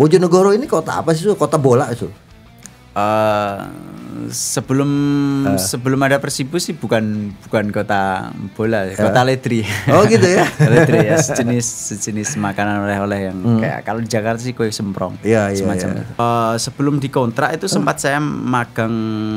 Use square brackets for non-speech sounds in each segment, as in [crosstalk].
Bojonegoro ini kota apa sih? Kota bola itu? Uh, eh, sebelum uh. sebelum ada Persibu sih bukan bukan kota bola, uh. kota ledri. Oh gitu ya. [laughs] ledri ya sejenis sejenis makanan oleh-oleh yang hmm. kayak kalau di Jakarta sih kue semprong. ya yeah, Semacam yeah, yeah. itu. Uh, sebelum dikontrak itu hmm. sempat uh. saya magang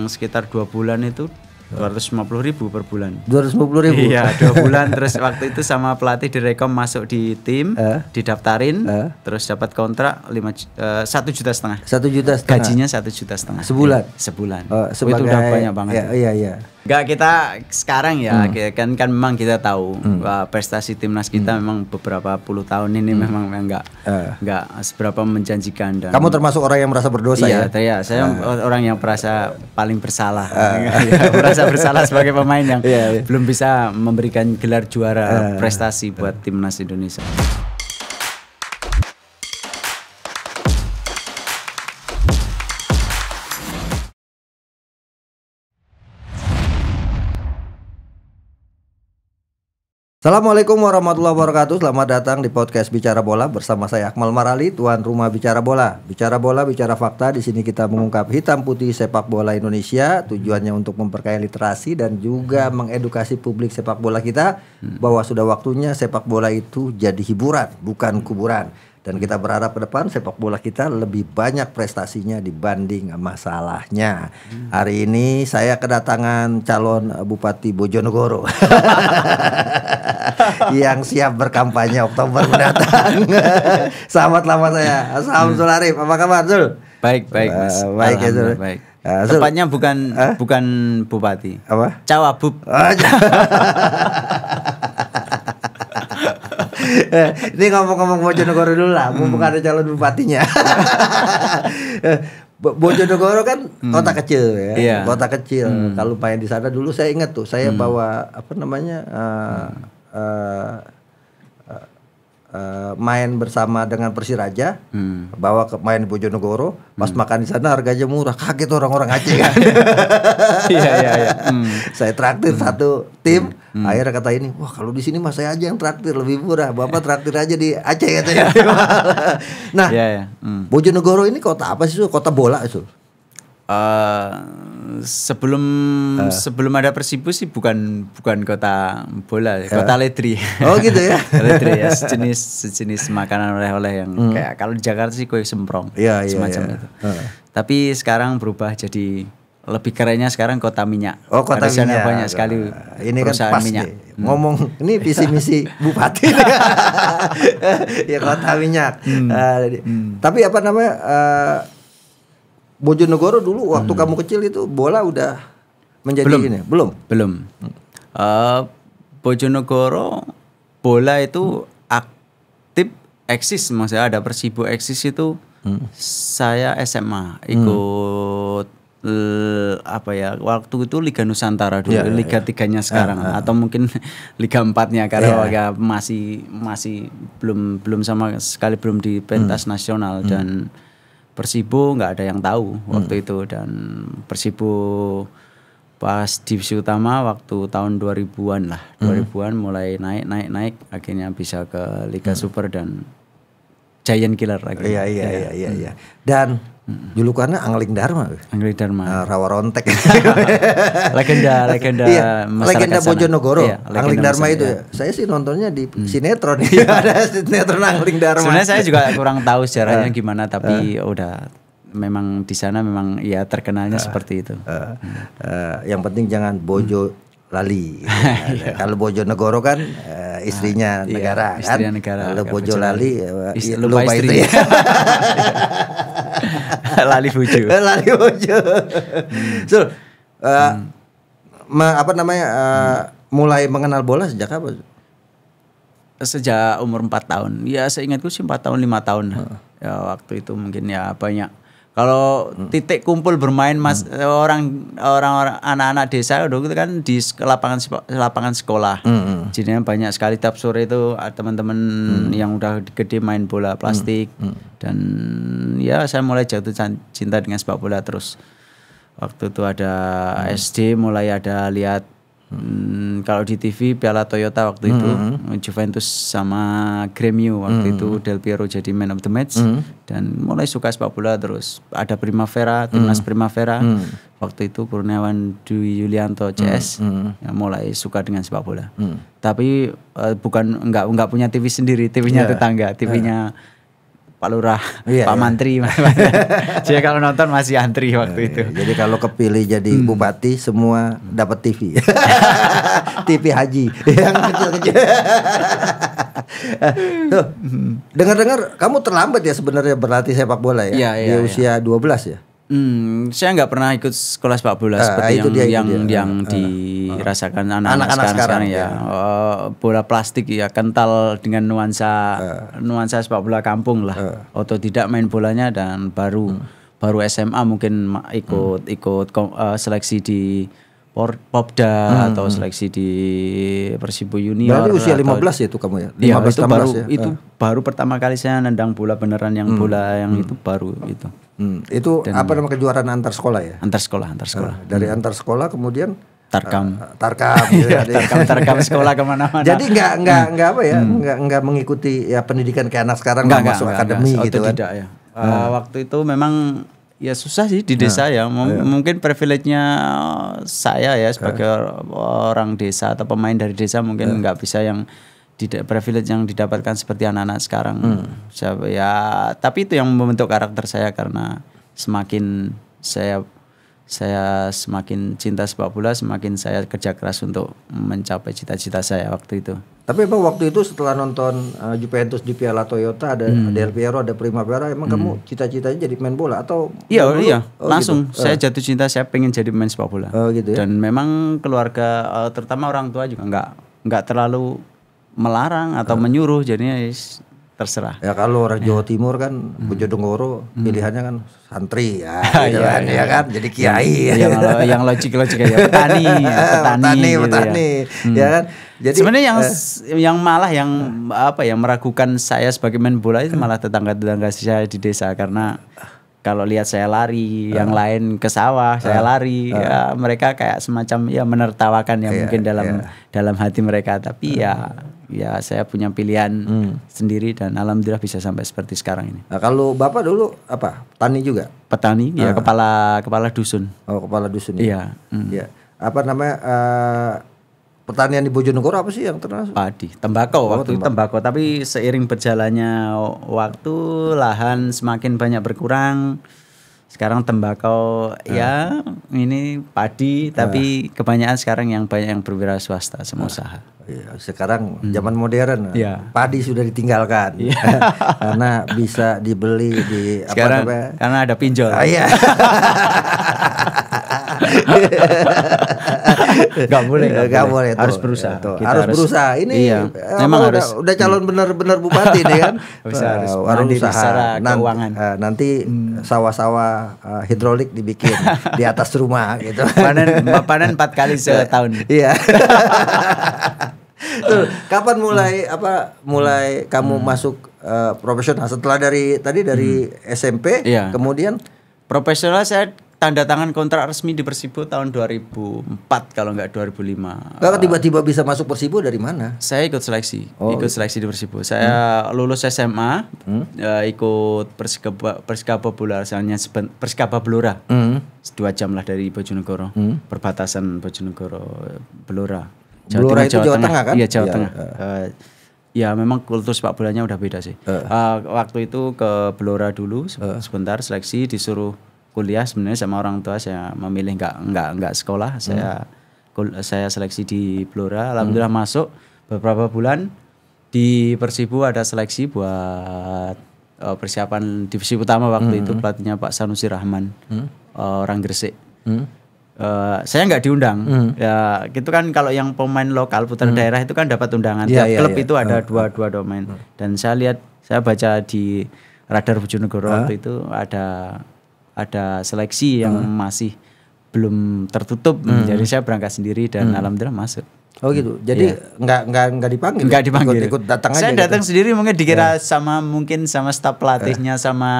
sekitar dua bulan itu dua ratus lima puluh ribu per bulan dua ratus lima puluh ribu? iya dua [laughs] bulan terus waktu itu sama pelatih direkom masuk di tim uh, didaftarin uh, terus dapat kontrak lima eh, satu uh, juta setengah satu juta setengah gajinya satu juta setengah sebulan? Iya, sebulan oh, sebagai, oh, itu udah banyak banget Iya, iya iya Gak kita sekarang ya hmm. kan kan memang kita tahu hmm. uh, prestasi timnas kita hmm. memang beberapa puluh tahun ini hmm. memang enggak uh. Eh. seberapa menjanjikan dan Kamu termasuk orang yang merasa berdosa iya, ya? Iya, saya uh. orang yang merasa paling bersalah. Uh. [laughs] ya, merasa bersalah sebagai pemain yang yeah, yeah. belum bisa memberikan gelar juara uh. prestasi buat timnas Indonesia. Assalamualaikum warahmatullahi wabarakatuh. Selamat datang di podcast Bicara Bola bersama saya Akmal Marali, tuan rumah Bicara Bola. Bicara Bola, bicara fakta. Di sini kita mengungkap hitam putih sepak bola Indonesia. Tujuannya untuk memperkaya literasi dan juga hmm. mengedukasi publik sepak bola kita bahwa sudah waktunya sepak bola itu jadi hiburan, bukan kuburan dan kita berharap ke depan sepak bola kita lebih banyak prestasinya dibanding masalahnya. Hmm. Hari ini saya kedatangan calon Bupati Bojonegoro [laughs] yang siap berkampanye Oktober mendatang. [laughs] Selamat lama saya, Assalamualaikum hmm. Arif. Apa kabar, Zul? Baik, baik, eh, Mas. Uh, baik ya, Zul. Baik. Uh, Tepatnya bukan uh? bukan bupati. Apa? Cawabup. Oh, [laughs] Eh, ini ngomong-ngomong Bojonegoro dulu lah, mumpung hmm. ada calon bupatinya. [laughs] Eh, Bojonegoro kan hmm. kota kecil ya, yeah. kota kecil. Hmm. Kalau main di sana dulu saya ingat tuh, saya hmm. bawa apa namanya uh, uh, uh, uh, main bersama dengan Persiraja, hmm. bawa ke main di Bojonegoro. Pas hmm. makan di sana harganya murah, kaget orang-orang Aceh kan. [laughs] Iya iya iya. Hmm. [laughs] Saya traktir hmm. satu tim. Hmm Hmm. Akhirnya kata ini, wah kalau di sini mas saya aja yang traktir lebih murah. Bapak traktir aja di Aceh ya [laughs] nah, yeah, yeah. Hmm. Bojonegoro ini kota apa sih? Kota bola itu Uh, eh, sebelum uh. sebelum ada Persibu sih bukan bukan kota bola, uh. kota letri Oh gitu ya. [laughs] letri ya sejenis sejenis makanan oleh-oleh yang hmm. kayak kalau di Jakarta sih kue semprong. yeah, iya, Semacam yeah, yeah. itu. Uh. Tapi sekarang berubah jadi lebih kerennya sekarang kota minyak. Oh kota Karena minyak. banyak sekali. Ah, ini kan pas minyak. Nih. Hmm. Ngomong ini visi misi [laughs] bupati. [laughs] ya kota minyak. Hmm. Uh, hmm. Tapi apa namanya uh, Bojonegoro dulu waktu hmm. kamu kecil itu bola udah menjadi belum. ini belum belum. Uh, Bojonegoro bola itu aktif eksis maksudnya ada Persibu eksis itu hmm. saya SMA ikut hmm eh, apa ya waktu itu Liga Nusantara dulu, yeah, iya, Liga yeah. tiganya ah, sekarang yeah, yeah. atau mungkin [laughs] Liga empatnya karena yeah. masih masih belum belum sama sekali belum di pentas mm. nasional mm. dan Persibo nggak ada yang tahu waktu hmm. itu dan Persibo pas divisi utama waktu tahun 2000-an lah. mm. 2000-an mulai naik naik naik akhirnya bisa ke Liga mm. Super dan Giant Killer akhirnya. iya iya iya iya. iya, iya. Hmm. Dan Julukannya Angling Dharma. Angling Dharma. Eh, Rawa Rontek. [laughs] legenda, legenda iya, Legenda Bojonegoro. Iya, legenda Angling Dharma itu. Ya. Saya sih nontonnya di hmm. sinetron. [laughs] Iya. Ada sinetron Angling Dharma. Sebenarnya saya juga kurang tahu sejarahnya eh, gimana, tapi uh. udah memang di sana memang ya terkenalnya uh, seperti itu. Uh, uh, yang penting jangan bojo hmm. Lali. [laughs] Ya. Kalau Bojonegoro kan uh, istrinya nah, negara iya, kan. Istrinya negara. Kalau Bojolali eh, istri, lupa, iya, lupa istri. istri. [laughs] Lali Bojo. [laughs] Lali Bojo. Hmm. So, uh, eh, hmm. ma, apa namanya uh, hmm. mulai mengenal bola sejak apa? Sejak umur 4 tahun. Ya saya ingatku sih 4 tahun 5 tahun. Hmm. Ya waktu itu mungkin ya banyak kalau titik kumpul bermain mas hmm. Eh, orang orang anak-anak desa udah itu kan di lapangan lapangan sekolah. Hmm, hmm. Jadinya banyak sekali tiap sore itu ah, teman-teman hmm. yang udah gede main bola hmm. plastik hmm. Hmm. dan ya saya mulai jatuh cinta dengan sepak bola terus. Waktu itu ada hmm. SD mulai ada lihat Hmm, kalau di TV Piala Toyota waktu itu mm-hmm. Juventus sama Gremio waktu mm-hmm. itu hmm. Del Piero jadi man of the match mm-hmm. dan mulai suka sepak bola terus ada Primavera timnas mm-hmm. Primavera mm-hmm. waktu itu Kurniawan Dwi Yulianto CS mm-hmm. Hmm. ya, mulai suka dengan sepak bola mm-hmm. tapi uh, bukan nggak nggak punya TV sendiri TV-nya yeah. tetangga TV-nya yeah Pak Lurah, iya, Pak iya. Mantri. [laughs] Saya kalau nonton masih antri iya, waktu iya. itu. Jadi kalau kepilih jadi hmm. bupati semua dapat TV. [laughs] TV Haji yang kecil-kecil. [laughs] Dengar-dengar kamu terlambat ya sebenarnya berlatih sepak bola ya iya, iya, di usia iya. 12 ya? Hmm, saya nggak pernah ikut sekolah sepak bola uh, seperti itu yang dia, yang, dia. Ah, yang uh, dirasakan anak-anak anak sekarang, sekarang, ya. ya. Oh, bola plastik ya kental dengan nuansa uh, nuansa sepak bola kampung lah. Uh, Atau tidak main bolanya dan baru uh, baru SMA mungkin ikut uh, ikut uh, seleksi di Popda uh, atau seleksi di Persibu Junior. Baru usia 15 atau, ya itu kamu ya? 15 ya, itu baru ya. itu baru pertama kali saya nendang bola beneran yang uh, bola yang uh, itu baru itu. Hmm, itu Dan, apa nama kejuaraan antar sekolah ya? Antar sekolah, antar eh, sekolah. Nah, dari hmm. antar sekolah kemudian tarkam, uh, tarkam, [laughs] gitu, iya, ya, tarkam, tarkam sekolah kemana-mana. Jadi nggak nggak hmm. nggak apa ya, hmm. nggak nggak mengikuti ya pendidikan kayak anak sekarang nggak masuk enggak, akademi enggak, oh, gitu kan? Tidak ya. Uh, hmm. Waktu itu memang ya susah sih di nah, desa hmm. ya. M hmm. Iya. Mungkin privilege-nya saya ya sebagai hmm. orang desa atau pemain dari desa mungkin nggak hmm. bisa yang tidak privilege yang didapatkan seperti anak-anak sekarang. Hmm. Ya, tapi itu yang membentuk karakter saya karena semakin saya saya semakin cinta sepak bola, semakin saya kerja keras untuk mencapai cita-cita saya waktu itu. Tapi emang waktu itu setelah nonton uh, Juventus di Piala Toyota ada hmm. Del Piero, ada Primavera, emang hmm. kamu cita-citanya jadi pemain bola atau Iya, dulu? iya. Oh, gitu. Langsung gitu. saya jatuh cinta, saya pengen jadi pemain sepak bola. Oh, gitu ya? Dan memang keluarga uh, terutama orang tua juga nggak nggak terlalu melarang atau hmm. menyuruh jadinya terserah. Ya kalau orang ya. Jawa Timur kan hmm. Bojonegoro hmm. pilihannya kan santri ya, [laughs] ya, kan, ya, ya kan jadi kiai. Yang, yang, yang logik ya, logik [laughs] ya petani, petani, gitu ya. petani, gitu petani ya. ya kan. Jadi sebenarnya yang eh, yang malah yang eh. apa ya meragukan saya sebagai main bola itu hmm. malah tetangga-tetangga saya di desa karena kalau lihat saya lari, uh, yang lain ke sawah, uh, saya ah. lari, uh, ya mereka kayak semacam ya menertawakan yang yeah, mungkin dalam yeah. dalam hati mereka, tapi uh, ya ya saya punya pilihan hmm. sendiri dan alhamdulillah bisa sampai seperti sekarang ini. Nah, kalau bapak dulu apa petani juga? Petani, ya ah. kepala kepala dusun. Oh kepala dusun. Ya? Iya. Ya. Hmm. ya. Apa namanya? Uh, pertanian di Bojonegoro apa sih yang termasuk? Padi, tembakau oh, waktu tembakau. tembakau. Tapi seiring berjalannya waktu lahan semakin banyak berkurang sekarang tembakau uh. ya ini padi ah. tapi kebanyakan sekarang yang banyak yang berwira swasta semua ah. usaha. Iya, sekarang hmm. zaman modern ya. padi sudah ditinggalkan ya. [laughs] karena bisa dibeli di sekarang, apa namanya? Karena ada pinjol. Ah, iya. [laughs] [laughs] [laughs] Gak boleh, gak, gak boleh. Tuh, harus berusaha. Iya, tuh. harus, harus berusaha. Ini iya. memang udah, harus. Udah calon hmm. benar-benar bupati deh kan. [laughs] Bisa, harus, uh, harus usaha. Eh, nanti, Uh, hmm. nanti sawah-sawah uh, hidrolik dibikin [laughs] di atas rumah gitu. Panen, panen empat kali setahun. Iya. Tuh, kapan mulai hmm. apa mulai hmm. kamu hmm. masuk uh, profesional setelah dari tadi dari hmm. SMP yeah. kemudian profesional saya tanda tangan kontrak resmi di Persibo tahun 2004 kalau nggak 2005. Kalau tiba-tiba bisa masuk Persibo dari mana? Saya ikut seleksi, oh. ikut seleksi di Persibo. Saya hmm. lulus SMA, hmm. uh, ikut Persikaba Persikaba Blora, misalnya Persikaba Blora, hmm. dua jam lah dari Bojonegoro, hmm. perbatasan Bojonegoro Blora. Jawa Blora Tengah, itu Jawa, Jawa Tengah, Tengah kan? Iya Jawa ya, Tengah. Uh. Ya memang kultur sepak bolanya udah beda sih. Uh. Uh, waktu itu ke Blora dulu uh. sebentar seleksi disuruh kuliah sebenarnya sama orang tua saya memilih nggak nggak nggak sekolah hmm. saya kul, saya seleksi di Blora hmm. alhamdulillah hmm. masuk beberapa bulan di Persibu ada seleksi buat uh, persiapan divisi utama waktu hmm. itu pelatihnya Pak Sanusi Rahman hmm. uh, orang Gresik hmm. Uh, saya nggak diundang. Mm. Ya, itu kan kalau yang pemain lokal putar mm. daerah itu kan dapat undangan. Yeah, Tiap yeah, klub yeah. itu ada uh, dua dua domain. Uh. Dan saya lihat, saya baca di Radar Bojonegoro uh. waktu itu ada ada seleksi yang hmm. masih belum tertutup. Hmm. Jadi saya berangkat sendiri dan hmm. alhamdulillah masuk. Oh gitu. Hmm. Jadi yeah. nggak nggak nggak dipanggil. Nggak dipanggil. Ikut, ikut datang saya aja. Saya datang gitu. sendiri mungkin dikira yeah. sama mungkin sama staf ya. pelatihnya yeah. sama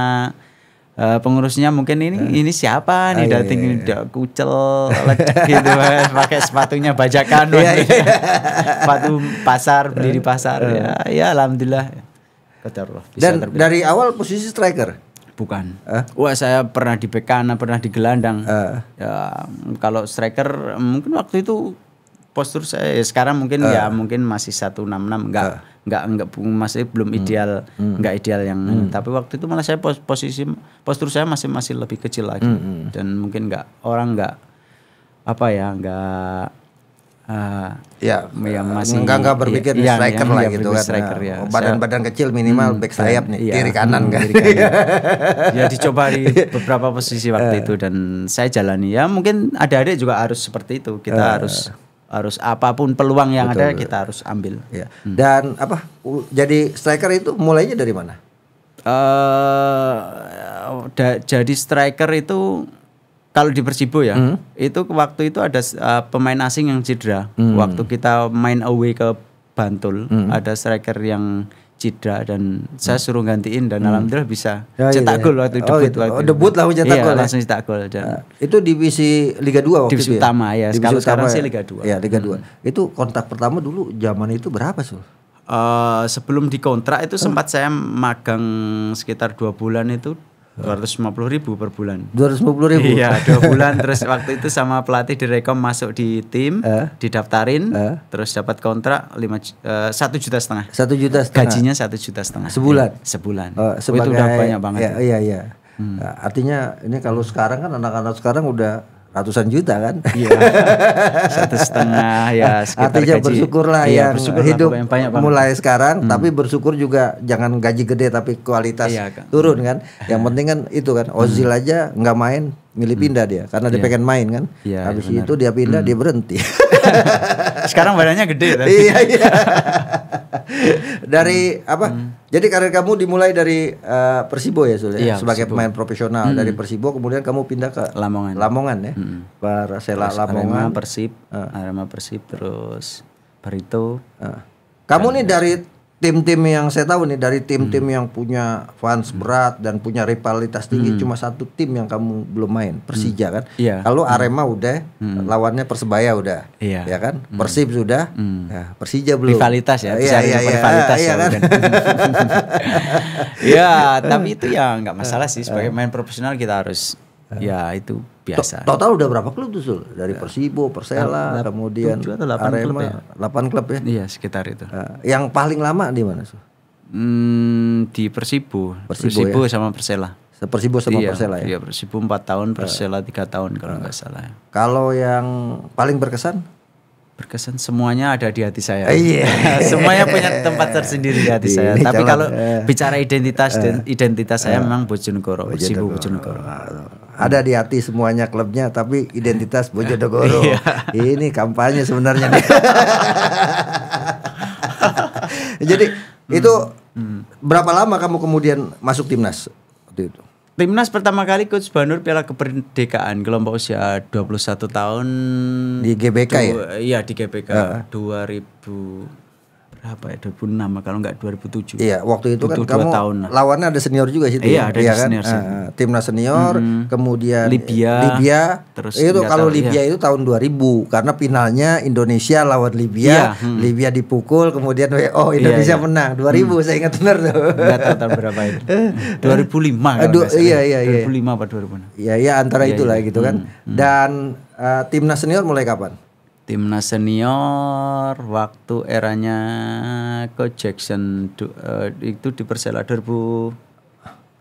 uh, pengurusnya mungkin ini uh. ini siapa nih oh, datang iya, iya. kucel [laughs] gitu pakai sepatunya bajakan iya, iya. sepatu pasar beli di pasar uh. ya ya alhamdulillah Ketarlah, dan terbit. dari awal posisi striker Bukan. Eh? Wah saya pernah di bek pernah di gelandang. Eh. Ya, kalau striker mungkin waktu itu postur saya ya sekarang mungkin eh? ya mungkin masih 166 enggak eh? enggak enggak masih belum hmm. ideal hmm. enggak ideal yang hmm. tapi waktu itu malah saya pos, posisi postur saya masih masih lebih kecil lagi hmm. hmm. dan mungkin enggak orang enggak apa ya enggak uh, ya, ya eh, masih enggak enggak berpikir ya, ya striker ya, lah ya, gitu kan. Striker, ya. Oh, badan-badan kecil minimal hmm, back sayap nih, iya, kiri kanan hmm, kan. Kiri kanan. [laughs] ya dicoba di beberapa posisi waktu uh, itu dan saya jalani. Ya mungkin ada adik juga harus seperti itu. Kita uh, harus harus apapun peluang yang betul, ada kita harus ambil. Ya. Hmm. Dan apa? Jadi striker itu mulainya dari mana? Uh, da, jadi striker itu kalau di Persibo ya, hmm. itu waktu itu ada uh, pemain asing yang cedera. Hmm. Waktu kita main away ke Bantul, hmm. ada striker yang cedera dan hmm. saya suruh gantiin dan hmm. alhamdulillah bisa ya, cetak iya, gol waktu debut oh, debut, gitu. waktu. Oh, debut langsung cetak iya, gol. Ya? langsung cetak gol. Dan ah, itu divisi Liga 2 waktu divisi itu. Ya? Utama, ya? Divisi kalau sekarang ya. sih Liga 2. Ya, Liga 2. Iya, hmm. Itu kontak pertama dulu zaman itu berapa, sih? Eh, uh, sebelum dikontrak itu hmm. sempat saya magang sekitar dua bulan itu dua ratus lima puluh ribu per bulan dua ratus lima puluh ribu iya dua [laughs] bulan terus waktu itu sama pelatih direkom masuk di tim uh, didaftarin uh, terus dapat kontrak lima eh, satu uh, juta setengah satu juta setengah gajinya satu juta setengah sebulan ya, sebulan uh, oh, sebagai, oh, itu udah banyak banget Iya iya iya hmm. Nah, artinya ini kalau sekarang kan anak-anak sekarang udah ratusan juta kan? Iya. Satu setengah ya [laughs] sekitar Artinya gaji. bersyukurlah iya, yang bersyukur hidup banyak, banyak mulai sekarang hmm. tapi bersyukur juga jangan gaji gede tapi kualitas iya, kan. turun hmm. kan. Yang penting kan itu kan Ozil hmm. aja nggak main milih hmm. pindah dia karena dia yeah. pengen main kan. Yeah, Habis yeah, itu dia pindah hmm. dia berhenti. [laughs] Sekarang badannya gede [laughs] iya iya. [laughs] dari hmm. apa? Hmm. Jadi karir kamu dimulai dari uh, Persibo ya sudah yeah, iya, sebagai Persibo. pemain profesional hmm. dari Persibo kemudian kamu pindah ke Lamongan. Lamongan ya. Hmm. Barcelona Lamongan. Arema Persib, uh. Arema Persib terus Barito. Uh. Kamu nih dari tim-tim yang saya tahu nih dari tim-tim hmm. yang punya fans hmm. berat dan punya rivalitas tinggi hmm. cuma satu tim yang kamu belum main Persija hmm. kan. Yeah. Kalau hmm. Arema udah, hmm. lawannya Persebaya udah, yeah. ya kan. Hmm. Persib sudah, hmm. ya, Persija belum. Rivalitas ya, bisa iya, iya. ya, ya, rivalitas ya. kan? [laughs] ya, tapi itu ya nggak masalah sih sebagai ah. main profesional kita harus ya itu biasa. Total udah berapa klub tuh Sul? Dari ya. Persibo, Persela, nah, kemudian atau 8 Arema, klub ya? 8 ya. klub ya. Iya, sekitar itu. Uh, yang paling lama di mana Sul? Hmm, di Persibo. Persibo, ya? Persibo ya? sama Persela. Persibo sama iya, Persela ya. Iya, Persibo 4 tahun, Persela tiga tahun kalau nggak uh, salah. Kalau yang paling berkesan? Berkesan semuanya ada di hati saya. Eh, iya. Yeah. [laughs] semuanya punya tempat tersendiri di hati saya. Tapi kalau bicara identitas uh, identitas saya memang Bojonegoro, Persibo Bojonegoro ada di hati semuanya klubnya tapi identitas Bojonegoro iya. ini kampanye sebenarnya [laughs] jadi hmm. itu hmm. berapa lama kamu kemudian masuk timnas itu Timnas pertama kali Coach Banur Piala Kemerdekaan kelompok usia 21 tahun di GBK ya? Iya di GBK uh. 2000 berapa ya 2006 kalau nggak 2007 iya waktu itu kan kamu tahun lah. lawannya ada senior juga sih iya ada iya kan? senior sih. Eh, timnas senior hmm. kemudian Libya Libya terus itu kalau tahu, Libya iya. itu tahun 2000 karena finalnya Indonesia lawan Libya iya, hmm. Libya dipukul kemudian oh Indonesia iya, iya. menang 2000 hmm. saya ingat benar tuh nggak tahu tahun berapa itu 2005 [laughs] eh, Aduh, iya, iya iya 2005 apa 2006 iya iya antara iya, itulah iya. gitu kan hmm. hmm. dan uh, timnas senior mulai kapan timnas senior waktu eranya ke Jackson du, uh, itu di Persela Derbu.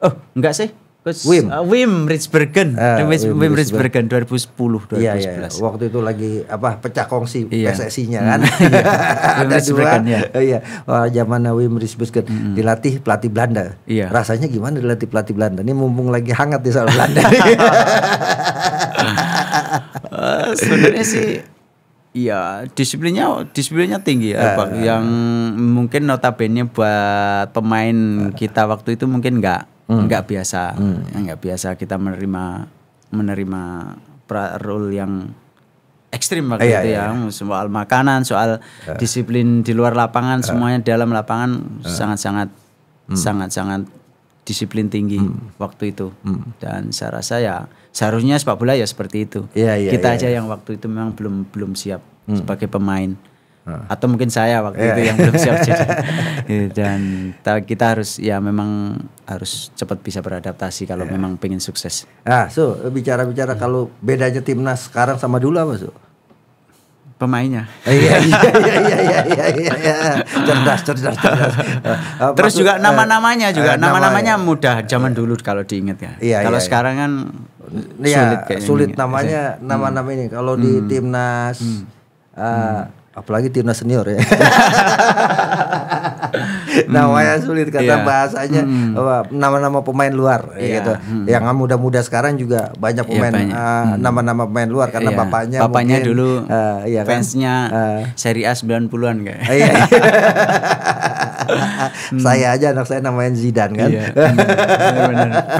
Oh, enggak sih? Coach Wim, uh, Wim Ritzbergen, uh, Wim, Wim Ritzbergen 2010 2011. Iya, iya. Waktu itu lagi apa pecah kongsi iya. PSSI-nya hmm. kan. [laughs] iya. [laughs] Ada dua. Ya. Iya. Wah, zaman Wim Ritzbergen mm. dilatih pelatih Belanda. Iya. Rasanya gimana dilatih pelatih Belanda? Ini mumpung lagi hangat di soal Belanda. uh, [laughs] sebenarnya sih Iya, disiplinnya disiplinnya tinggi ya, uh, yang mungkin notabene buat pemain uh, kita waktu itu mungkin nggak hmm. nggak uh, biasa, hmm. ya, nggak uh, biasa kita menerima menerima role yang ekstrim waktu iya, itu iya. ya, iya. soal makanan, soal uh, disiplin di luar lapangan, uh, semuanya dalam lapangan sangat-sangat uh, sangat-sangat disiplin tinggi uh, waktu itu. Uh, Dan saya rasa ya seharusnya sepak bola ya seperti itu. Yeah, yeah, kita yeah, aja yeah. yang waktu itu memang belum belum siap hmm. sebagai pemain. Hmm. Atau mungkin saya waktu yeah. itu iya. yang belum siap jadi. [laughs] Gitu, dan kita harus ya memang harus cepat bisa beradaptasi kalau yeah. memang pengen sukses. Nah, so bicara-bicara hmm. kalau bedanya timnas sekarang sama dulu apa, so? pemainnya. Iya iya iya iya iya Cerdas cerdas cerdas. Terus juga nama-namanya juga nama-namanya mudah zaman dulu kalau diingat ya. Iya, kalau sekarang kan sulit kayaknya. Sulit namanya nama-nama ini kalau di timnas hmm apalagi timnas senior ya. [laughs] namanya hmm. sulit kata yeah. bahasanya hmm. nama-nama hmm. pemain luar yeah. Iya. gitu. Hmm. Yang muda-muda sekarang juga banyak iya, pemain ah, hmm. nama-nama yeah, uh, nama pemain luar karena yeah. bapaknya bapaknya mungkin, dulu uh, iya kan? fansnya kan? uh, seri A 90-an kayak. Ah, iya. [laughs] [laughs] hmm. saya aja anak saya namanya Zidan kan. Iya.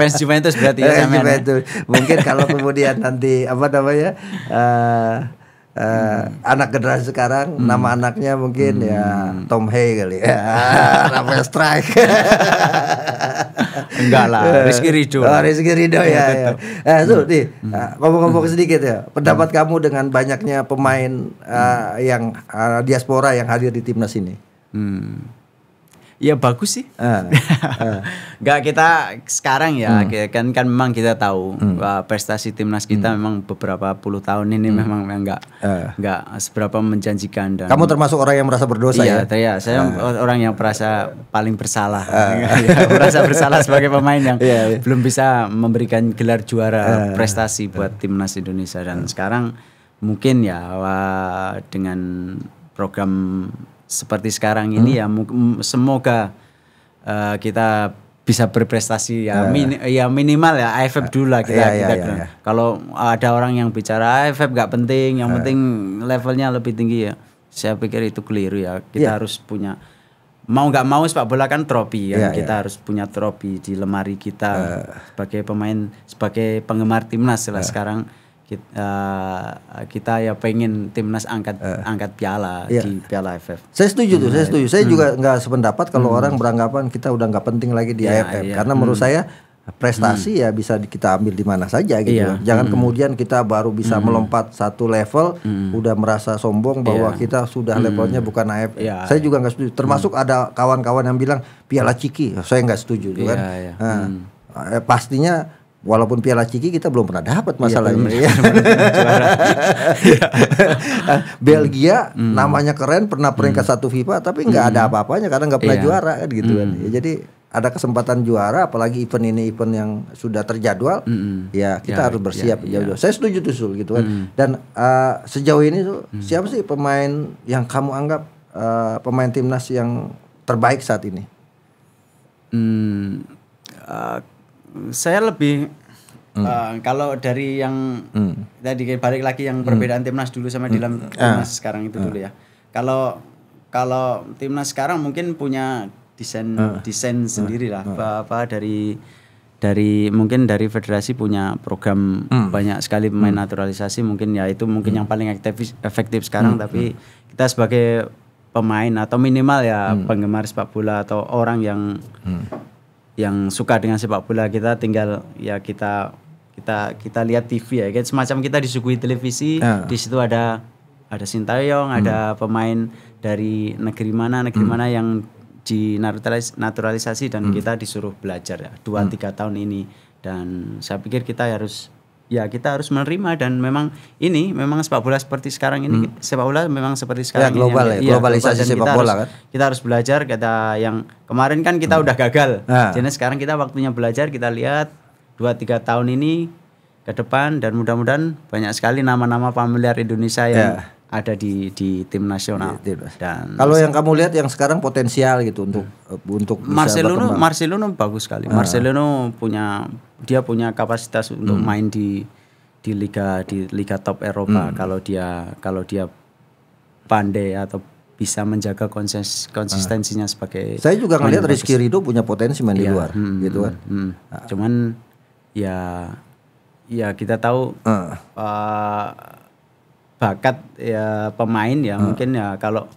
Fans Juventus berarti ya Fans Juventus. Mungkin kalau kemudian nanti apa namanya? Uh, Uh, hmm. anak generasi sekarang hmm. nama anaknya mungkin ya hmm. ya Tom Hay kali ya ah. [laughs] Rafael Strike [laughs] enggak eh, oh, lah Rizky Ridho oh, Rizky Ridho ya, ya. Nah, eh, so, hmm. nih hmm. Ah, ngomong-ngomong hmm. sedikit ya pendapat hmm. kamu dengan banyaknya pemain uh, yang uh, diaspora yang hadir di timnas ini hmm Ya bagus sih. Uh, uh. [laughs] kita sekarang ya hmm. kan kan memang kita tahu hmm. prestasi timnas kita hmm. memang beberapa puluh tahun ini hmm. memang nggak uh. nggak seberapa menjanjikan dan. Kamu termasuk orang yang merasa berdosa iya, ya? Iya, saya uh. orang yang merasa paling bersalah. Uh. [laughs] ya, merasa bersalah sebagai pemain yang yeah, yeah. belum bisa memberikan gelar juara uh. prestasi buat uh. timnas Indonesia dan uh. sekarang mungkin ya wah, dengan program seperti sekarang ini hmm. ya semoga uh, kita bisa berprestasi ya, uh, min, ya minimal ya AFF dulu lah kita, iya, kita iya, kalau ada orang yang bicara AFF nggak penting yang uh, penting levelnya lebih tinggi ya saya pikir itu keliru ya kita harus punya mau nggak mau sepak bola kan trofi ya kita harus punya trofi di lemari kita uh, sebagai pemain sebagai penggemar timnas lah uh, sekarang kita, uh, eh, kita ya pengen timnas angkat uh, angkat piala yeah. di Piala AFF. Saya setuju tuh, saya nah, setuju. Saya hmm. juga nggak sependapat kalau hmm. orang beranggapan kita udah nggak penting lagi di AFF ya, yeah. karena menurut hmm. saya prestasi hmm. ya bisa kita ambil di mana saja gitu. Iya. Jangan hmm. kemudian kita baru bisa hmm. melompat satu level hmm. udah merasa sombong bahwa yeah. kita sudah hmm. levelnya bukan AFF. Yeah. Saya juga nggak setuju. Termasuk hmm. ada kawan-kawan yang bilang piala ciki. Saya nggak setuju gitu yeah, kan. Yeah. Iya. Hmm. hmm. Pastinya walaupun Piala Ciki kita belum pernah dapat iya, masalahnya. Ya, [laughs] Belgia hmm. namanya keren pernah peringkat hmm. satu FIFA tapi nggak hmm. ada apa-apanya karena nggak pernah iya. juara kan gitu kan. hmm. kan. Ya, jadi ada kesempatan juara apalagi event ini event yang sudah terjadwal hmm ya kita ya, harus ya, bersiap ya, jauh-jauh. Ya. Saya setuju tuh Sul gitu kan. Mm. Dan uh, sejauh ini tuh mm. siapa sih pemain yang kamu anggap uh, pemain timnas yang terbaik saat ini? Hmm, uh, saya lebih mm. Uh, kalau dari yang mm. tadi balik lagi yang perbedaan mm. timnas dulu sama di dalam hmm. timnas uh. sekarang itu uh. dulu ya. Kalau kalau timnas sekarang mungkin punya desain uh. desain sendiri lah uh. apa, apa dari dari mungkin dari federasi punya program mm. banyak sekali pemain mm. naturalisasi mungkin ya itu mungkin mm. yang paling efektif efektif sekarang mm. tapi mm. kita sebagai pemain atau minimal ya mm. penggemar sepak bola atau orang yang mm yang suka dengan sepak bola kita tinggal ya kita kita kita lihat TV ya kan semacam kita disuguhi televisi ya. di situ ada ada Sintayong, hmm. ada pemain dari negeri mana negeri hmm. mana yang naturalisasi dan hmm. kita disuruh belajar ya dua hmm. tiga tahun ini dan saya pikir kita harus ya kita harus menerima dan memang ini memang sepak bola seperti sekarang ini hmm. sepak bola memang seperti ya, sekarang ya, ya, global ini, ya, globalisasi global, sepak bola harus, kan kita harus belajar kata yang kemarin kan kita hmm. udah gagal nah. jadi sekarang kita waktunya belajar kita lihat dua tiga tahun ini ke depan dan mudah-mudahan banyak sekali nama-nama familiar Indonesia yang yeah ada di di tim nasional. Ya, Dan kalau yang kamu lihat yang sekarang potensial gitu untuk hmm. untuk Marcelino Marcelino bagus sekali. Hmm. Ah. Marcelino punya dia punya kapasitas untuk hmm. main di di liga di liga top Eropa hmm. kalau dia kalau dia pandai atau bisa menjaga konsens, konsistensinya hmm. sebagai saya juga ngelihat Rizky Rido punya potensi main di iya. luar hmm, gitu hmm, kan hmm, hmm. cuman ya ya kita tahu hmm. Uh, bakat ya pemain ya hmm. mungkin ya kalau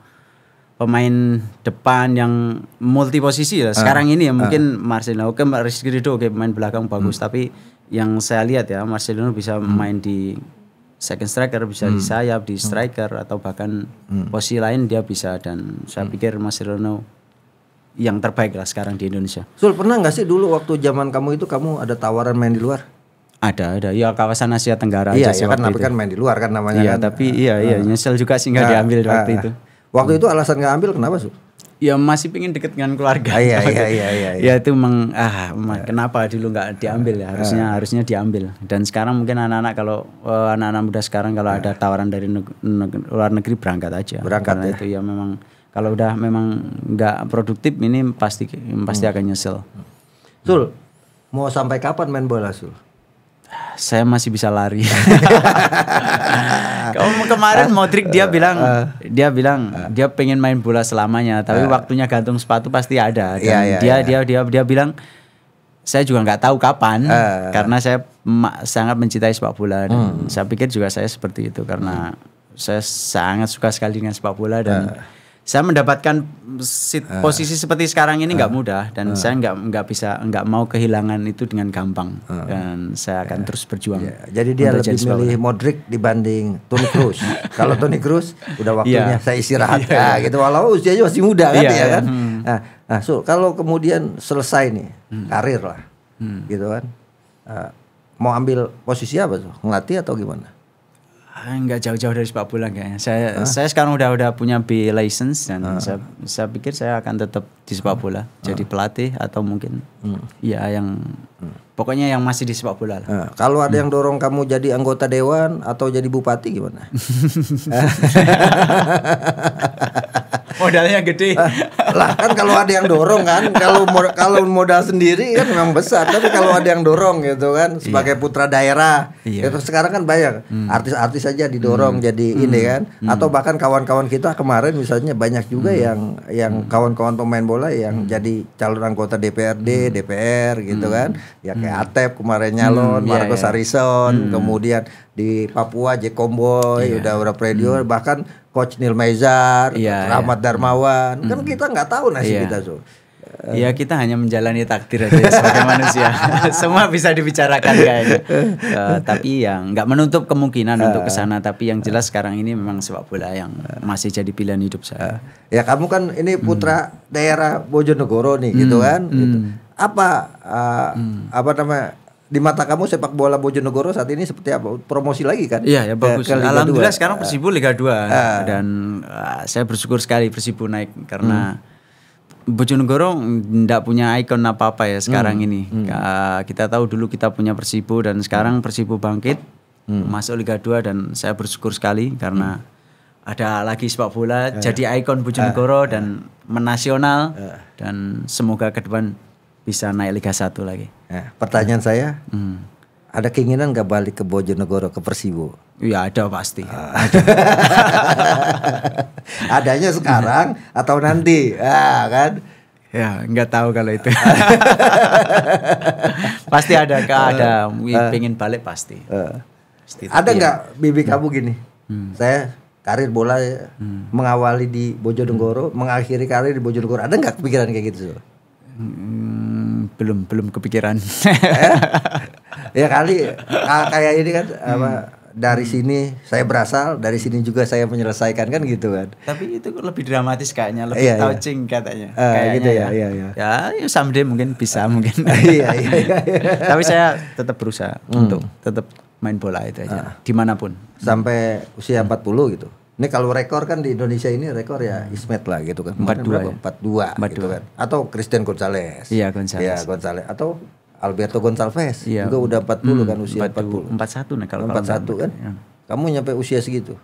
pemain depan yang multi posisi ya hmm. sekarang ini ya hmm. mungkin uh. Marcelino oke okay, Rizky Ridho oke okay, pemain belakang bagus hmm. tapi yang saya lihat ya Marcelino bisa hmm. main di second striker bisa hmm. di sayap di hmm. striker hmm. atau bahkan hmm. posisi lain dia bisa dan saya hmm. pikir Marcelino yang terbaik lah sekarang di Indonesia. Sul pernah nggak sih dulu waktu zaman kamu itu kamu ada tawaran main di luar? Ada, ada. Ya kawasan Asia Tenggara iya, aja. Iya, kan tapi kan main di luar kan namanya. Iya, kan. tapi ah, iya iya ah. nyesel juga sih nggak uh, diambil uh, waktu uh, itu. Waktu hmm. itu alasan nggak ambil kenapa, Su? Ya masih pingin deket dengan keluarga. Ah, iya, [laughs] iya, iya, iya, iya. Ya itu meng ah uh, kenapa dulu nggak diambil ya? Harusnya uh, harusnya diambil. Dan sekarang mungkin anak-anak kalau uh, anak-anak muda sekarang kalau uh, ada tawaran dari neg neg luar negeri berangkat aja. Berangkat Karena ya. itu ya memang kalau udah memang nggak produktif ini pasti pasti hmm. akan nyesel. Sul, mau sampai kapan main bola Sul? saya masih bisa lari. [laughs] Kamu kemarin ah, Modric dia bilang ah. dia bilang dia pengen main bola selamanya, tapi ah. waktunya gantung sepatu pasti ada. Dan yeah, yeah, dia, yeah. dia dia dia bilang saya juga nggak tahu kapan uh, karena saya sangat mencintai sepak bola dan uh, saya pikir juga saya seperti itu karena uh, saya sangat suka sekali dengan sepak bola dan uh saya mendapatkan sit, uh, posisi seperti sekarang ini nggak uh, mudah dan uh, saya nggak nggak bisa nggak mau kehilangan itu dengan gampang uh, dan saya akan yeah, terus berjuang. Yeah. Jadi dia lebih milih Modric dibanding Toni Kroos. [laughs] Kalau Toni Kroos udah waktunya yeah. saya istirahat yeah, iya. nah, gitu walau usianya masih muda kan yeah, ya kan. Hmm. Nah, nah so, kalau kemudian selesai nih hmm. karir lah hmm. gitu kan. Uh, mau ambil posisi apa tuh? Ngelatih atau gimana? Ah, nggak jauh-jauh dari sepak bola kayaknya. Saya ah. saya sekarang udah udah punya B license dan uh. saya saya pikir saya akan tetap di sepak bola, uh. jadi pelatih atau mungkin hmm. ya yang hmm. pokoknya yang masih di sepak bola lah. Uh. Kalau ada hmm. yang dorong kamu jadi anggota dewan atau jadi bupati gimana? [laughs] modalnya gede. Eh, lah kan kalau ada yang dorong kan, kalau kalau modal sendiri kan memang besar, tapi kalau ada yang dorong gitu kan iya. sebagai iya. putra daerah. Iya. Itu sekarang kan banyak hmm. artis-artis hmm. saja didorong hmm. jadi hmm. ini kan hmm. atau bahkan kawan-kawan kita kemarin misalnya banyak juga hmm. yang yang hmm. kawan-kawan pemain bola yang hmm. jadi calon anggota DPRD, hmm. DPR gitu hmm. kan. Ya kayak hmm. Atep kemarin nyalon, hmm. Sarison yeah, yeah. hmm. kemudian di Papua Jekomboy yeah. udah udah predior hmm. bahkan Coach Nil Maizar, iya, iya, Rahmat iya. Darmawan. Kan hmm. Kan kita nggak tahu nasib iya. kita tuh. Iya kita hanya menjalani takdir aja sebagai [laughs] manusia. [laughs] Semua bisa dibicarakan kayaknya. Uh, tapi yang nggak menutup kemungkinan uh, untuk kesana. Eh. Tapi yang jelas eh. sekarang ini memang sepak bola yang masih jadi pilihan hidup saya. Uh, ya kamu kan ini hmm. putra hmm. daerah Bojonegoro nih gitu hmm, gitu kan. Hmm. Gitu. Apa uh, hmm. apa namanya di mata kamu sepak bola Bojonegoro saat ini seperti apa? Promosi lagi kan? Iya, ya bagus. Ke, ke Alhamdulillah 2. sekarang Persibul Liga 2 uh. Ah. dan uh, saya bersyukur sekali Persibul naik karena hmm. Bojonegoro tidak punya ikon apa-apa ya sekarang hmm. ini. Hmm. Uh, kita tahu dulu kita punya Persibul dan sekarang Persibul bangkit hmm. masuk Liga 2 dan saya bersyukur sekali karena hmm. ada lagi sepak bola uh. jadi ikon Bojonegoro uh. dan menasional uh. dan semoga ke depan bisa naik Liga 1 lagi. Ya, pertanyaan saya, hmm. ada keinginan nggak balik ke Bojonegoro ke Persibo? Iya ada pasti. Uh. [laughs] Adanya sekarang atau nanti, ah, kan? Ya nggak tahu kalau itu. [laughs] pasti ada, ah. ada. Uh. Ah. Pengen balik pasti. Uh. pasti ada nggak ya. bibi hmm. kamu gini? Hmm. Saya karir bola ya, hmm. mengawali di Bojonegoro, hmm. mengakhiri karir di Bojonegoro. Ada nggak kepikiran kayak gitu? Hmm, belum belum kepikiran. [laughs] ya kali [laughs] kayak ini kan hmm. apa dari sini saya berasal, dari sini juga saya menyelesaikan kan gitu kan. Tapi itu lebih dramatis kayaknya, lebih iya, touching iya. katanya. Uh, gitu ya, ya. ya ya Ya, someday mungkin bisa ah, mungkin. [laughs] iya, iya, iya. iya. Tapi saya tetap berusaha hmm. untuk tetap main bola itu aja, uh, dimanapun. Sampai usia 40 gitu. Ini kalau rekor kan di Indonesia ini rekor ya hmm. Ismet lah gitu kan. 42. dua. Ya? Empat Gitu kan. Atau Christian Gonzalez. Iya Gonzalez. Iya Gonzalez. Atau Alberto Gonçalves iya. juga udah 40 hmm, kan usia 40. 40. 41 nih kalau 41 kan. Ya. Kamu nyampe usia segitu.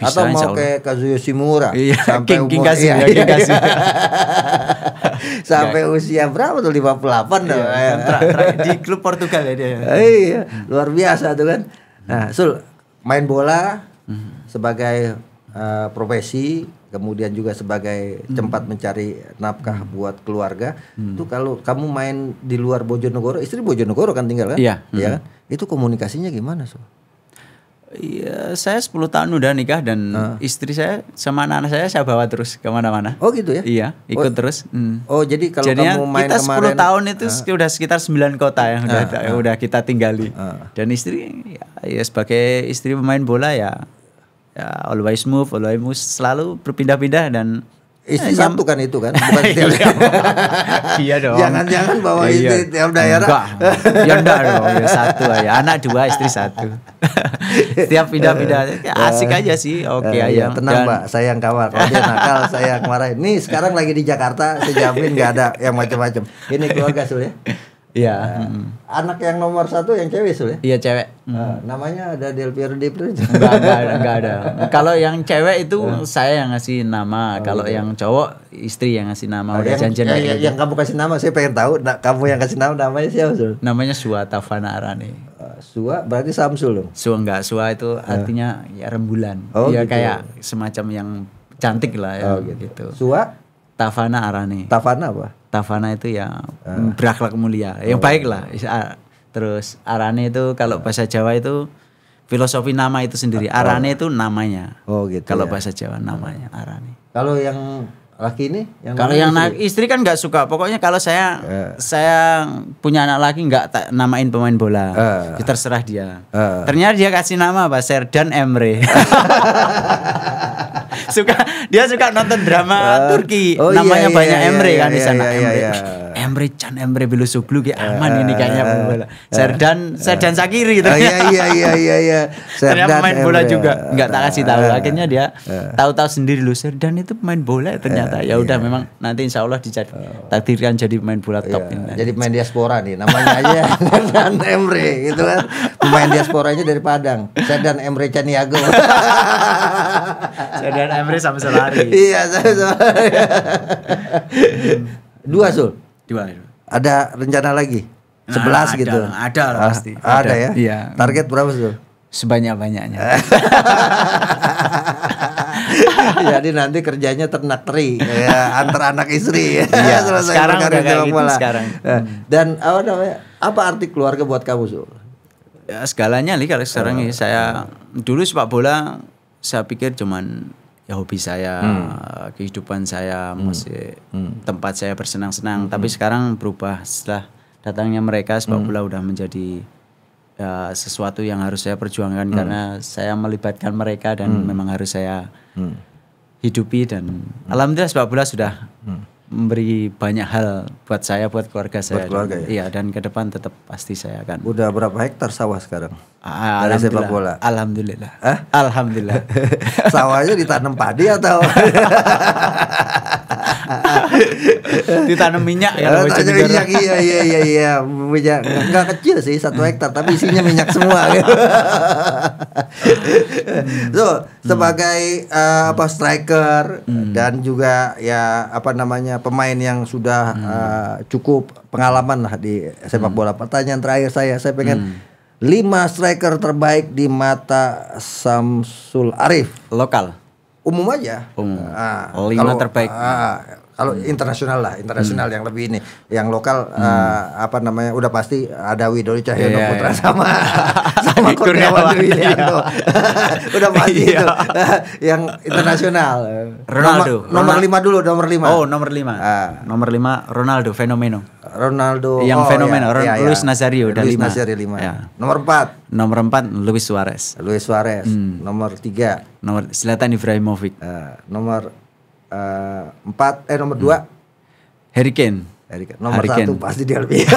Bisa, Atau mau ke Kazuyo Shimura iya, sampai King, umur iya, King iya, [laughs] iya, iya. sampai usia berapa tuh 58 dah. Iya, kan tra, tra, di klub Portugal ya dia. [laughs] iya, luar biasa tuh kan. Nah, Sul main bola sebagai uh, profesi kemudian juga sebagai hmm. tempat mencari nafkah hmm. buat keluarga hmm. itu kalau kamu main di luar Bojonegoro istri Bojonegoro kan tinggal kan iya. ya hmm. itu komunikasinya gimana so Iya, saya 10 tahun udah nikah dan uh. istri saya sama anak-anak saya saya bawa terus kemana-mana. Oh gitu ya? Iya, ikut oh. terus. Hmm. Oh jadi kalau Jadinya kamu main kita 10 tahun itu uh. udah sekitar 9 kota yang udah, uh. uh. udah kita tinggali. Uh. Dan istri ya, ya sebagai istri pemain bola ya, ya always move, always move, selalu berpindah-pindah dan Istri ya, eh, satu kan itu kan, [laughs] bukan iya, tiap Iya, iya dong. Jangan-jangan bawa iya. istri tiap daerah. Enggak. Ya enggak dong, ya satu aja. Ya. Anak dua, istri satu. [laughs] Setiap pindah-pindah. Ya, eh, asik aja sih. Eh, Oke okay, uh, aja. Tenang, Dan, Mbak. Saya yang kawal. Kalau dia nakal, [laughs] saya yang marahin. Nih, sekarang lagi di Jakarta, saya jamin enggak ada yang macam-macam. Ini keluarga ya. Iya. Nah, Anak yang nomor satu yang cewek sul ya? Iya cewek. Hmm. Uh, namanya ada Del Piero Di Piero. Enggak, ada. Enggak ada. [laughs] Kalau yang cewek itu hmm. saya yang ngasih nama. Oh, Kalau gitu. yang cowok istri yang ngasih nama. Nah, Udah Yang, yang, eh, gitu. yang kamu kasih nama saya pengen tahu. Nah, kamu yang kasih nama namanya siapa sul? Namanya Tafana Arani. Uh, eh, Sua berarti Samsul dong? Sua enggak, Sua itu nah. artinya uh. ya rembulan. Oh, ya gitu. kayak semacam yang cantik lah ya oh, gitu. gitu. Sua Tafana Arani. Tafana apa? tafana itu ya uh. berakhlak mulia, yang oh. baik lah. Ah, terus arane itu kalau ah. bahasa Jawa itu filosofi nama itu sendiri. Arane itu namanya. Oh gitu. Kalau ya. bahasa Jawa namanya arane. Kalau yang laki ini yang kalau yang istri. istri kan nggak suka pokoknya kalau saya uh. saya punya anak laki nggak namain pemain bola uh. terserah dia uh. ternyata dia kasih nama apa Serdan Emre [laughs] suka dia suka nonton drama uh. Turki oh, namanya iya, iya, banyak iya, Emre iya, kan iya, di sana iya, iya, iya. Emre Can Emre Belusoglu kayak eh, aman ini kayaknya pemain eh, bola. Eh, Serdan Serdan Sakiri gitu. Oh, iya iya iya iya iya. [laughs] Serdan ternyata pemain bola juga. Enggak tak kasih tahu. Akhirnya dia tahu-tahu sendiri loh Serdan itu pemain bola ya ternyata. Ya udah iya. memang nanti insya Allah ditakdirkan jadi pemain bola iya. top Jadi pemain diaspora nih namanya aja [laughs] Serdan Emre gitu kan. Pemain diasporanya dari Padang. Serdan Emre Caniago. [laughs] Serdan Emre sama Selari. Iya, sama Selari. Dua Sul dua ada rencana lagi sebelas nah, gitu ada lah ah, pasti ada, ada ya iya. target berapa sih sebanyak banyaknya [laughs] Jadi nanti kerjanya ternak teri ya, antar anak istri. [laughs] Iya. [laughs] sekarang udah kayak gitu sekarang. Eh, dan apa namanya? Apa arti keluarga buat kamu, Zul? Ya, segalanya nih kalau sekarang uh, ini saya dulu sepak bola saya pikir cuman ya hobi saya, hmm. kehidupan saya, hmm. masih hmm. tempat saya bersenang-senang. Hmm. Tapi sekarang berubah setelah datangnya mereka sepak hmm. bola sudah menjadi ya, sesuatu yang harus saya perjuangkan hmm. karena saya melibatkan mereka dan hmm. memang harus saya hmm. hidupi dan hmm. alhamdulillah sepak bola sudah hmm memberi banyak hal buat saya, buat keluarga saya. keluarga dan, ya. Iya, dan ke depan tetap pasti saya akan. Udah berapa hektar sawah sekarang? Alhamdulillah. sepak bola. Alhamdulillah. Hah? Alhamdulillah. [laughs] Sawahnya ditanam padi atau [laughs] [laughs] ditanam minyak ya eh, tanam minyak iya iya iya iya minyak nggak kecil sih satu hmm. hektar tapi isinya minyak semua gitu. [laughs] [laughs] so sebagai uh, apa striker hmm. dan juga ya apa namanya pemain yang sudah hmm. uh, cukup pengalaman lah di sepak hmm. bola pertanyaan terakhir saya saya pengen hmm. Lima striker terbaik di mata Samsul Arif lokal umum aja. Umum. Nah, lima kalau, terbaik. Ah, kalau hmm. internasional lah, internasional hmm. yang lebih ini, yang lokal hmm. uh, apa namanya udah pasti ada Widodo Cahyono yeah, iya. Putra yeah. sama [laughs] sama Kurniawan Dwijanto. Iya. [laughs] udah pasti iya. itu. [laughs] yang internasional. Ronaldo. Nomor, nomor lima dulu, nomor lima. Oh, nomor lima. Uh, nomor lima Ronaldo fenomeno. Ronaldo yang oh, fenomeno yeah, ya, yeah, Luis Nazario ya. dan lima. Nazario lima. yeah. Nomor empat. Nomor empat Luis Suarez. Luis Suarez. Hmm. Nomor tiga. Nomor Selatan Ibrahimovic. Uh, nomor Eh, empat eh nomor hmm. dua Harry Kane. Harry Kane. Nomor Harry satu Kane. pasti dia lebih. [laughs]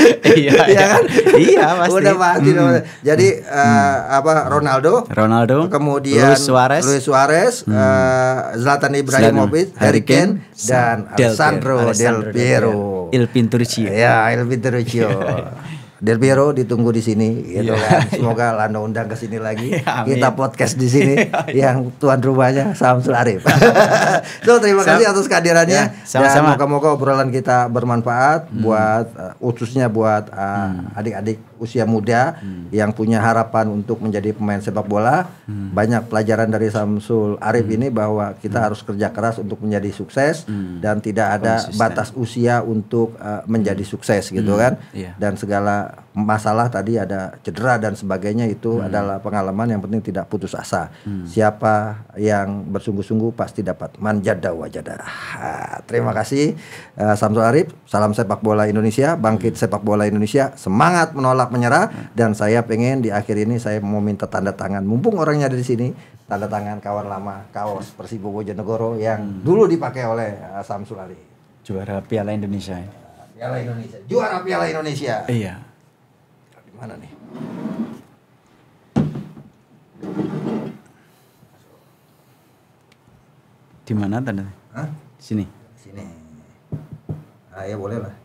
Iya, iya, iya kan? Iya pasti. Udah pasti. Hmm. Jadi hmm. Uh, apa Ronaldo? Ronaldo. Kemudian Luis Suarez. Luis Suarez. Hmm. Uh, Zlatan Ibrahimovic, Harry Kane dan Del Alessandro Del Piero. Il Pinturicchio. Ya, Il Pinturicchio. [laughs] Del Piero iya. ditunggu di sini gitu yeah, kan. Iya. Semoga yeah. Lando undang ke sini lagi. Yeah, Kita podcast di sini [laughs] yeah, iya. yang tuan rumahnya Samsul Arif. [laughs] so terima Sam. kasih atas kehadirannya yeah, sama -sama. dan moga-moga obrolan kita bermanfaat hmm. buat uh, eh, khususnya buat adik uh, Adik -adik usia muda hmm. yang punya harapan untuk menjadi pemain sepak bola. Hmm. Banyak pelajaran dari Samsul Arif hmm. ini bahwa kita hmm. harus kerja keras untuk menjadi sukses hmm. dan tidak ada Konsisten. batas usia untuk uh, menjadi hmm. sukses gitu hmm. kan. Yeah. Dan segala masalah tadi ada cedera dan sebagainya itu hmm. adalah pengalaman yang penting tidak putus asa. Hmm. Siapa yang bersungguh-sungguh pasti dapat manjada wajada. Ah, terima hmm. kasih uh, Samsul Arif, salam sepak bola Indonesia, bangkit hmm. sepak bola Indonesia, semangat menolak tetap menyerah dan saya pengen di akhir ini saya mau minta tanda tangan mumpung orangnya ada di sini tanda tangan kawan lama kaos Persibo Bojonegoro yang hmm. dulu dipakai oleh uh, eh, Samsul Ali juara Piala Indonesia ya? Piala Indonesia juara Piala Indonesia iya di mana nih di mana tanda Hah? sini sini ah ya boleh lah